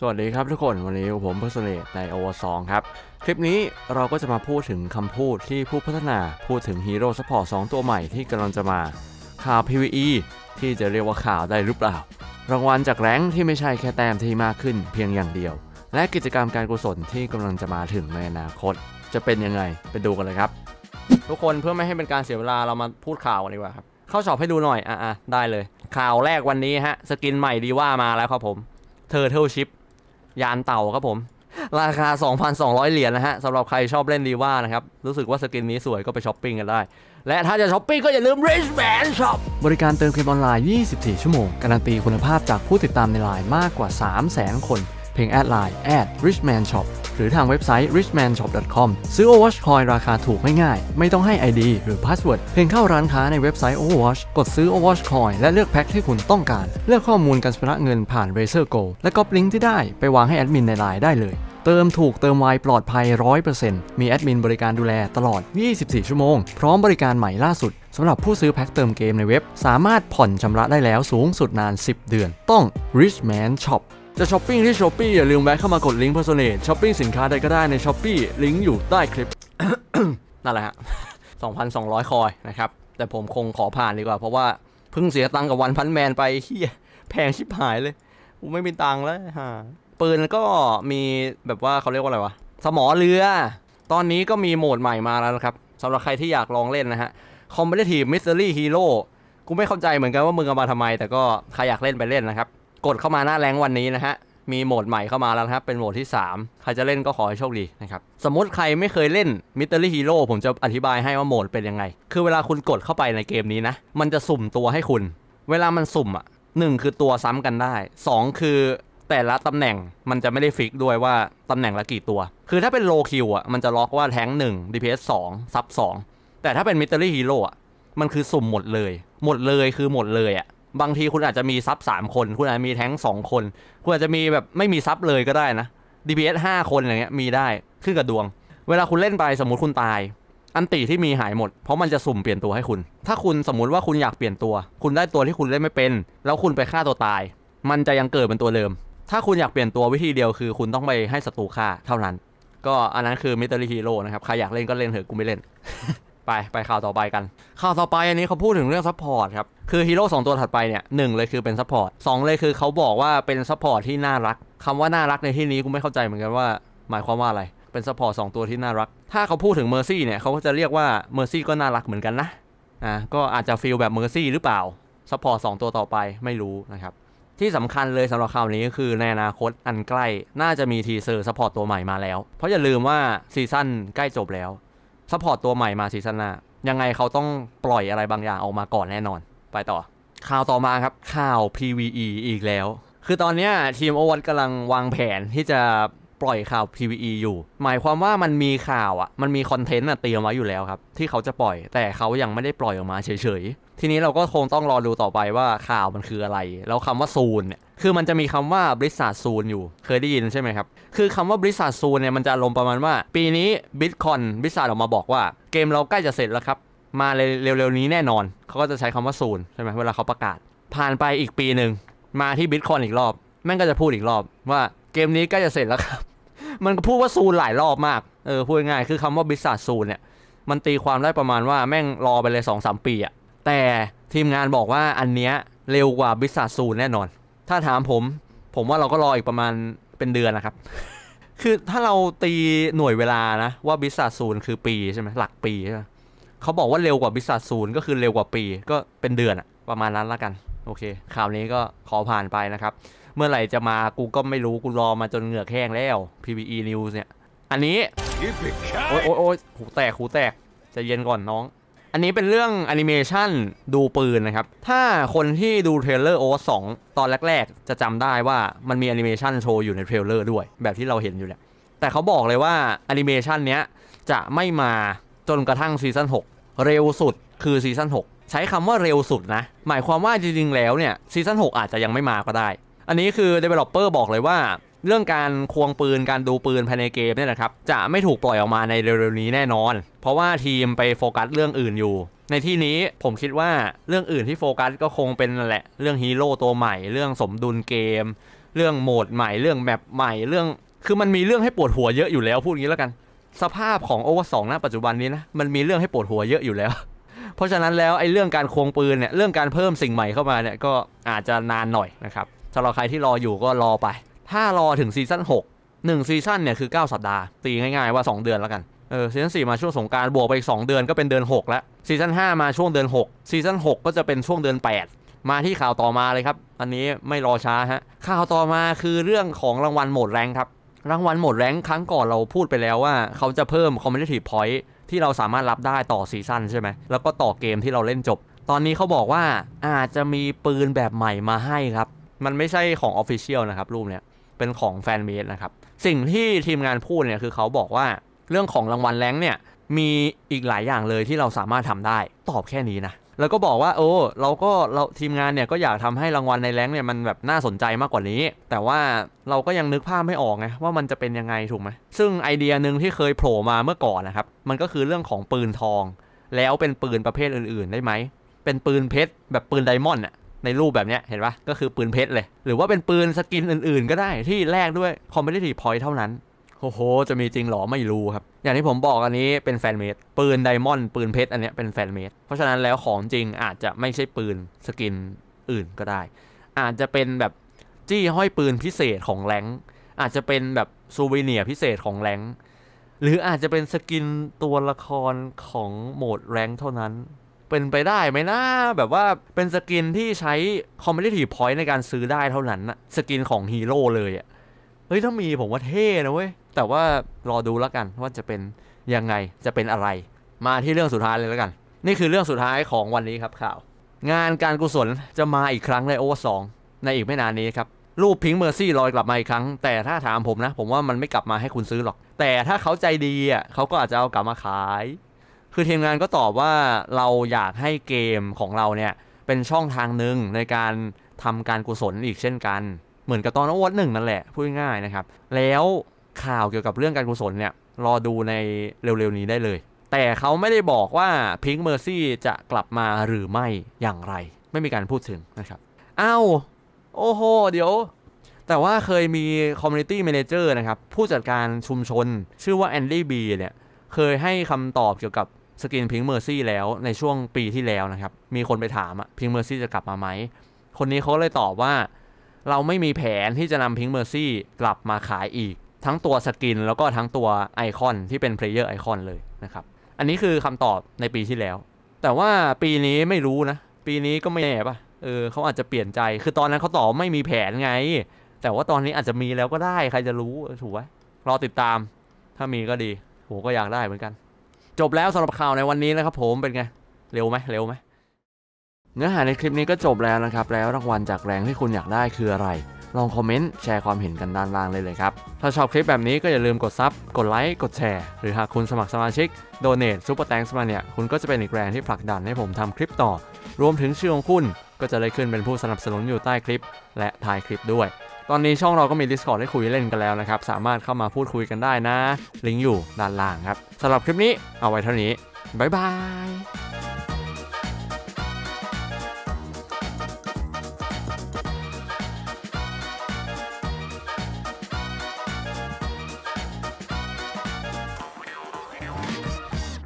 สวัสดีครับทุกคนวันนี้ผมพัสเนตในโร์สองครับ คลิปนี้เราก็จะมาพูดถึงคำพูดที่ผู้พัฒนาพูดถึงฮีโร่ u p p o r t 2ตัวใหม่ที่กำลังจะมาข่าว PVE ที่จะเรียกว่าข่าวได้หรือเปล่า รางวัลจากแรงที่ไม่ใช่แค่แต้มที่มากขึ้นเพียงอย่างเดียว และกิจกรรมการกุศลที่กำลังจะมาถึงในอนาคต จะเป็นยังไง ไปดูกันเลยครับ ทุกคนเพื่อไม่ให้เป็นการเสียเวลาเรามาพูดข่าวกันดีกว่าครับเข้าชอบให้ดูหน่อยอ่ะได้เลยข่าวแรกวันนี้ฮะสกินใหม่ดีว่ามาแล้วครับผมเทอร์เทลชิพยานเต่าครับผม ราคา 2,200 เหรียญนะฮะสำหรับใครชอบเล่นดีว่านะครับ รู้สึกว่าสกินนี้สวยก็ไปช้อปปิ้งกันได้ และถ้าจะช้อปปิ้งก็อย่าลืม Rich Man Shop บริการเติมเกมออนไลน์ 24 ชั่วโมง การันตีคุณภาพจากผู้ติดตามในไลน์มากกว่า 3 0 0 0 0 0 คนเพียงแอดไลน์แอด richman shop หรือทางเว็บไซต์ richmanshop.com ซื้อ Overwatch Coin ราคาถูกง่ายๆไม่ต้องให้ ID หรือพาสเวิร์ดเพียงเข้าร้านค้าในเว็บไซต์ Overwatch กดซื้อ Overwatch Coin และเลือกแพ็คที่คุณต้องการ เลือกข้อมูลการชำระเงินผ่าน Razer Go และก็ลิงก์ที่ได้ไปวางให้แอดมินในไลน์ได้เลย เติมถูกเติมไวปลอดภัย 100%มีแอดมินบริการดูแลตลอด 24 ชั่วโมง พร้อมบริการใหม่ล่าสุดสำหรับผู้ซื้อแพ็คเติมเกมในเว็บสามารถผ่อนชำระได้แล้วสูงสุดนาน 10 เดือนต้อง Richman Shop จะช้อปปิ้งที่ช้อปปี้อย่าลืมแวะเข้ามากดลิงก์เพอร์โซเนตช้อปปิ้งสินค้าใดก็ได้ในช้อปปี้ลิงก์อยู่ใต้คลิป นั่นแหละฮะ 2,200 คอยนะครับ แต่ผมคงขอผ่านดีกว่า เพราะว่าเพิ่งเสียตังค์กับวันพันแมนไปเฮียแพงชิบหายเลยกูไม่มีตังค์แล้วฮะปืนก็มีแบบว่าเขาเรียกว่าอะไรวะ สมอเรือ ตอนนี้ก็มีโหมดใหม่มาแล้วครับสำหรับใครที่อยากลองเล่นนะฮะอม m p e t i ีมมิสซิลี่ฮีโร่กูไม่เข้าใจเหมือนกันว่ามึงเอามาทำไมแต่ก็ใครอยากเล่นไปเล่นนะครับกดเข้ามาหน้าแรงวันนี้นะฮะ มีโหมดใหม่เข้ามาแล้วครับ เป็นโหมดที่ 3 ใครจะเล่นก็ขอให้โชคดีนะครับ สมมติใครไม่เคยเล่นมิตอรี่ฮีโร่ผมจะอธิบายให้ว่าโหมดเป็นยังไง คือเวลาคุณกดเข้าไปในเกมนี้นะ มันจะสุ่มตัวให้คุณ เวลามันสุ่มอ่ะหนึ่งคือตัวซ้ำกันได้ 2 คือแต่ละตำแหน่งมันจะไม่ได้ฟิกด้วยว่าตำแหน่งละกี่ตัว คือถ้าเป็นโลคิวอ่ะมันจะล็อกว่าแทงหนึ่ง DPS 2ซับ2แต่ถ้าเป็นมิเตอรี่ฮีโร่อ่ะ มันคือสุ่มหมดเลย หมดเลยคือหมดเลยอ่ะบางทีคุณอาจจะมีซับสามคน คุณอาจจะมีแท้งสองคน คุณอาจจะมีแบบไม่มีซับเลยก็ได้นะ DPS ห้าคนอะไรเงี้ยมีได้ ขึ้นกับดวง เวลาคุณเล่นไปสมมติคุณตาย อันตีที่มีหายหมดเพราะมันจะสุ่มเปลี่ยนตัวให้คุณ ถ้าคุณสมมติว่าคุณอยากเปลี่ยนตัว คุณได้ตัวที่คุณเล่นไม่เป็น แล้วคุณไปฆ่าตัวตาย มันจะยังเกิดเป็นตัวเดิม ถ้าคุณอยากเปลี่ยนตัววิธีเดียวคือ คุณต้องไปให้ศัตรูฆ่าเท่านั้น ก็อันนั้นคือมิตร์ฮีโร่นะครับใครอยากเล่นก็เล่นเถอะกูไม่เล่นไปไปข่าวต่อไปกัน ข่าวต่อไปอันนี้เขาพูดถึงเรื่องซัพพอร์ตครับคือฮีโร่สตัวถัดไปเนี่ยหนึ่งเลยคือเป็นซัพพอร์ตสองเลยคือเขาบอกว่าเป็นซัพพอร์ตที่น่ารัก คำว่าน่ารักในที่นี้กูไม่เข้าใจเหมือนกันว่าหมายความว่าอะไรเป็นซัพพอร์ตสตัวที่น่ารัก ถ้าเขาพูดถึงเมอร์ซี่เนี่ยเขาก็จะเรียกว่าเมอร์ซี่ก็น่ารักเหมือนกันนะอ่าก็อาจจะฟีลแบบเมอร์ซี่หรือเปล่าซัพพอร์ตสตัวต่อไปไม่รู้นะครับที่สำคัญเลยสำหรับข่าวนี้ก็คือในอนาคตอันใกล้ น่าจะมีทีเซอร์ซัพพอร์ตตัวใหม่มาแล้ว เพราะอย่าลืมว่าซีซั่นใกล้จบแล้วซัพพอร์ตตัวใหม่มาซีซั่นหน้ายังไงเขาต้องปล่อยอะไรบางอย่างออกมาก่อนแน่นอน ไปต่อข่าวต่อมาครับข่าว PVE อีกแล้ว คือตอนนี้ทีมโอวัลกำลังวางแผนที่จะปล่อยข่าว PVE อยู่หมายความว่ามันมีข่าวอะ่ะมันมีคอนเทนต์อ่ะเตรียมไว้อยู่แล้วครับที่เขาจะปล่อยแต่เขายังไม่ได้ปล่อยออกมาเฉยๆทีนี้เราก็คงต้องรอดูต่อไปว่าข่าวมันคืออะไร แล้วคำว่าซูนเนี่ยคือมันจะมีคำว่าบริษัทซูนอยู่ เคยได้ยินใช่ไหมครับ คือคำว่าบริษัทซูนเนี่ยมันจะลงประมาณว่า ปีนี้บิตคอนบริษัทออกมาบอกว่า เกมเราใกล้จะเสร็จแล้วครับมาเร็วๆนี้แน่นอนเขาก็จะใช้คำว่าซูนใช่ไหมเวลาเขาประกาศ ผ่านไปอีกปีหนึ่งมาที่บิตคอนอีกรอบแม่งก็จะพูดอีกรอบว่าเกมนี้ใกล้จะเสร็จแล้วครับมันก็พูดว่าซูนหลายรอบมากเออพูดง่ายคือคำว่าบริษัทซูนเนี่ยมันตีความได้ประมาณว่าแม่งรอไปเลย2อสปีอะแต่ทีมงานบอกว่าอันเนี้ยเร็วกว่าบริษัทซูนแน่นอนถ้าถามผม ผมว่าเราก็รออีกประมาณเป็นเดือนนะครับ คือถ้าเราตีหน่วยเวลานะว่าบิสซั์ศูนย์คือปีใช่ไหมหลักปีใช่ไหมเขาบอกว่าเร็วกว่าบิสซั์ศูนย์ก็คือเร็วกว่าปีก็เป็นเดือนอะประมาณนั้นละกัน โอเคข่าวนี้ก็ขอผ่านไปนะครับ เมื่อไหร่จะมากูก็ไม่รู้กูรอมาจนเหงือกแห้งแล้ว PVE News เนี่ย อันนี้โอ้ยโอ้ยโอ้ยหูแตกหูแตกจะเย็นก่อนน้องอันนี้เป็นเรื่องแอนิเมชันดูปืนนะครับ ถ้าคนที่ดูเทรลเลอร์โอสองตอนแรกๆ จะจำได้ว่ามันมีแอนิเมชันโชว์อยู่ในเทรลเลอร์ด้วยแบบที่เราเห็นอยู่แหละแต่เขาบอกเลยว่าแอนิเมชันเนี้ยจะไม่มาจนกระทั่งซีซั่น6เร็วสุดคือซีซั่น6ใช้คำว่าเร็วสุดนะ หมายความว่าจริงๆแล้วเนี่ยซีซั่น6อาจจะยังไม่มาก็ได้ อันนี้คือ Developer บอกเลยว่าเรื่องการควงปืนการดูปืนภายในเกมเนี่ยนะครับจะไม่ถูกปล่อยออกมาในเร็วๆนี้แน่นอน เพราะว่าทีมไปโฟกัสเรื่องอื่นอยู่ ในที่นี้ผมคิดว่าเรื่องอื่นที่โฟกัสก็คงเป็นแหละ เรื่องฮีโร่ตัวใหม่ เรื่องสมดุลเกม เรื่องโหมดใหม่เรื่องแมปใหม่เรื่อง คือมันมีเรื่องให้ปวดหัวเยอะอยู่แล้วพูดงี้แล้วกัน สภาพของโอเวอร์สองนะปัจจุบันนี้นะมันมีเรื่องให้ปวดหัวเยอะอยู่แล้ว เพราะฉะนั้นแล้วไอ้เรื่องการควงปืนเนี่ยเรื่องการเพิ่มสิ่งใหม่เข้ามาเนี่ยก็อาจจะนานหน่อยนะครับสำหรับใครที่รออยู่ก็รอไปถ้ารอถึงซีซั่น6 1ซีซั่นเนี่ยคือ9 สัปดาห์ ตีง่ายๆว่า 2 เดือนแล้วกันเออซีซั่น4มาช่วงสงการบวกไปอีก2เดือนก็เป็นเดือน6 แล้วซีซั่น5มาช่วงเดือน6 ซีซั่น6ก็จะเป็นช่วงเดือน8 มาที่ข่าวต่อมาเลยครับ อันนี้ไม่รอช้าฮะข่าวต่อมาคือเรื่องของรางวัลหมดแรงครับรางวัลหมดแรงครั้งก่อนเราพูดไปแล้วว่า เขาจะเพิ่มคอม p e ช i t i v พอย i n ที่เราสามารถรับได้ต่อซีซั่นใช่ไหมแล้วก็ต่อเกมที่เราเล่นจบ ตอนนี้เขาบอกว่าอาจจะมีปืนแบบใหม่มาให้ครับมันไม่ใช่ของฟฟิเชียลนะครับรูปเนี้ยเป็นของแฟนเมดนะครับ สิ่งที่ทีมงานพูดเนี่ยคือเขาบอกว่าเรื่องของรางวัลแรงเนี่ยมีอีกหลายอย่างเลยที่เราสามารถทำได้ตอบแค่นี้นะแล้วก็บอกว่าโอ้เราก็เราทีมงานเนี่ยก็อยากทำให้รางวัลในแรงเนี่ยมันแบบน่าสนใจมากกว่านี้ แต่ว่าเราก็ยังนึกภาพไม่ออกไงว่ามันจะเป็นยังไงถูกไหมซึ่งไอเดียหนึ่งที่เคยโผล่มาเมื่อก่อนนะครับมันก็คือเรื่องของปืนทอง แล้วเป็นปืนประเภทอื่น ๆ ได้ไหมเป็นปืนเพชรแบบปืนไดมอนด์อะในรูปแบบเนี้ยเห็นปะก็คือปืนเพชรเลย หรือว่าเป็นปืนสกินอื่นๆก็ได้ที่แลกด้วยคอมเพลตีพอยต์เท่านั้นโอ้โหจะมีจริงหรอไม่รู้ครับ อย่างที่ผมบอกอันนี้เป็นแฟนเมดปืนไดมอนด์ปืนเพชรอันนี้เป็นแฟนเมดเพราะฉะนั้นแล้วของจริงอาจจะไม่ใช่ปืนสกินอื่นก็ได้ อาจจะเป็นแบบจี้ห้อยปืนพิเศษของแรงอาจจะเป็นแบบซูวิเนียพิเศษของแรงหรืออาจจะเป็นสกินตัวละครของโหมดแรงเท่านั้นเป็นไปได้ไหมนะแบบว่าเป็นสกินที่ใช้คอมเมดี้พอยต์ในการซื้อได้เท่านั้นนะสกินของฮีโร่เลยอะเฮ้ยถ้ามีผมว่าเท่นะเว้ยแต่ว่ารอดูแล้วกันว่าจะเป็นยังไงจะเป็นอะไร มาที่เรื่องสุดท้ายเลยแล้วกัน นี่คือเรื่องสุดท้ายของวันนี้ครับข่าวงานการกุศลจะมาอีกครั้งในโอเวอร์สองในอีกไม่นานนี้ครับรูปพิงเมอร์ซี่ลอยกลับมาอีกครั้งแต่ถ้าถามผมนะ ผมว่ามันไม่กลับมาให้คุณซื้อหรอก แต่ถ้าเขาใจดีอ่ะเขาก็อาจจะเอากลับมาขายคือทีมงานก็ตอบว่าเราอยากให้เกมของเราเนี่ย เป็นช่องทางหนึ่งในการทำการกุศลอีกเช่นกัน เหมือนกับตอนอวดหนึ่งนั่นแหละ พูดง่ายนะครับ แล้วข่าวเกี่ยวกับเรื่องการกุศลเนี่ย รอดูในเร็วๆ นี้ได้เลย แต่เขาไม่ได้บอกว่าพิงค์เมอร์ซี่จะกลับมาหรือไม่อย่างไร ไม่มีการพูดถึงนะครับอ้าวโอ้โหเดี๋ยว แต่ว่าเคยมี Community Manager นะครับผู้จัดการชุมชนชื่อว่าแอนดี้บีเนี่ยเคยให้คำตอบเกี่ยวกับสกินพิงเมอร์ซี่แล้วในช่วงปีที่แล้วนะครับมีคนไปถามอ่ะพิงเมอร์ซี่จะกลับมาไหมคนนี้เขาเลยตอบว่าเราไม่มีแผนที่จะนำพิงเมอร์ซี่กลับมาขายอีก ทั้งตัวสกิน แล้วก็ทั้งตัวไอคอนที่เป็นเพลเยอร์ไอคอนเลยนะครับอันนี้คือคำตอบในปีที่แล้ว แต่ว่าปีนี้ไม่รู้นะ ปีนี้ก็ไม่แน่ปะเออเขาอาจจะเปลี่ยนใจ คือตอนนั้นเขาตอบไม่มีแผนไง แต่ว่าตอนนี้อาจจะมีแล้วก็ได้ ใครจะรู้ถูกไหมรอติดตามถ้ามีก็ดีโหก็อยากได้เหมือนกันจบแล้วสำหรับข่าวในวันนี้นะครับผมเป็นไงเร็วไหมเร็วไหมเนื้อหาในคลิปนี้ก็จบแล้วนะครับ แล้วรางวัลจากแรงที่คุณอยากได้คืออะไร ลองคอมเมนต์แชร์ความเห็นกันด้านล่างเลยเลยครับถ้าชอบคลิปแบบนี้ก็อย่าลืมกดซับกดไลค์กดแชร์หรือหากคุณสมัครสมาชิกโดเนทซูเปอร์แตงส์มาเนี่ยคุณก็จะเป็นอีกแรงที่ผลักดันให้ผมทำคลิปต่อ รวมถึงชื่อของคุณก็จะได้ขึ้นเป็นผู้สนับสนุนอยู่ใต้คลิป และท้ายคลิปด้วยตอนนี้ช่องเราก็มี Discord ให้คุยเล่นกันแล้วนะครับ สามารถเข้ามาพูดคุยกันได้นะ ลิงก์อยู่ด้านล่างครับ สำหรับคลิปนี้เอาไว้เท่านี้ บ๊ายบาย